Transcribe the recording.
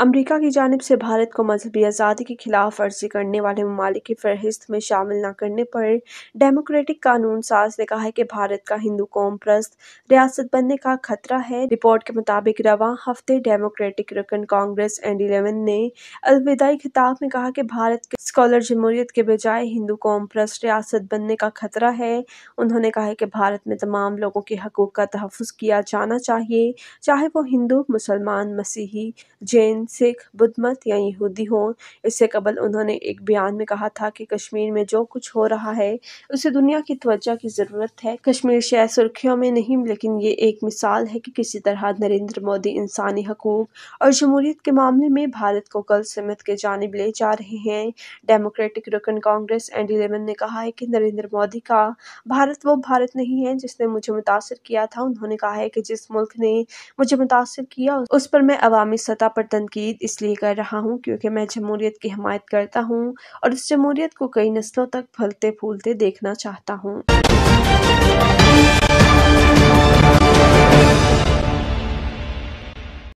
अमरीका की जानब से भारत को मजहबी आज़ादी की खिलाफ वर्जी करने वाले ममालिक की फहरिस्त में शामिल न करने पर डेमोक्रेटिक कानून साज ने कहा है कि भारत का हिंदू कौम प्रस्त रियासत बनने का खतरा है रिपोर्ट के मुताबिक रवा हफ्ते डेमोक्रेटिक रकन कांग्रेस एंड इलेवन ने अलविदाई खिताब में कहा कि भारत के स्कॉलर जमहूरियत के बजाय हिंदू कौम प्रस्त रियासत बनने का खतरा है उन्होंने कहा है कि भारत में तमाम लोगों के हकूक़ का तहफ़ किया जाना चाहिए चाहे वो हिंदू मुसलमान मसीही जैन सिख बुद्ध मत या यहूदी हो इससे कबल उन्होंने एक बयान में कहा था कि कश्मीर में जो कुछ हो रहा है उसे दुनिया की तवज्जो की ज़रूरत है कश्मीर शहर सुर्खियों में नहीं लेकिन ये एक मिसाल है कि किसी तरह नरेंद्र मोदी इंसानी हकूक और जमहूरियत के मामले में भारत को कल समित के जानब ले जा रहे हैं डेमोक्रेटिक रुकन कांग्रेस एंडी लेमन ने कहा है कि नरेंद्र मोदी का भारत वो भारत नहीं है जिसने मुझे मुतासर किया था उन्होंने कहा है कि जिस मुल्क ने मुझे मुतासर किया उस पर मैं अवामी सतह पर तनकी तनकीद इसलिए कर रहा हूँ क्योंकि मैं जमहूरीत की हमायत करता हूँ और उस जमहूरीत को कई नस्लों तक फलते फूलते देखना चाहता हूँ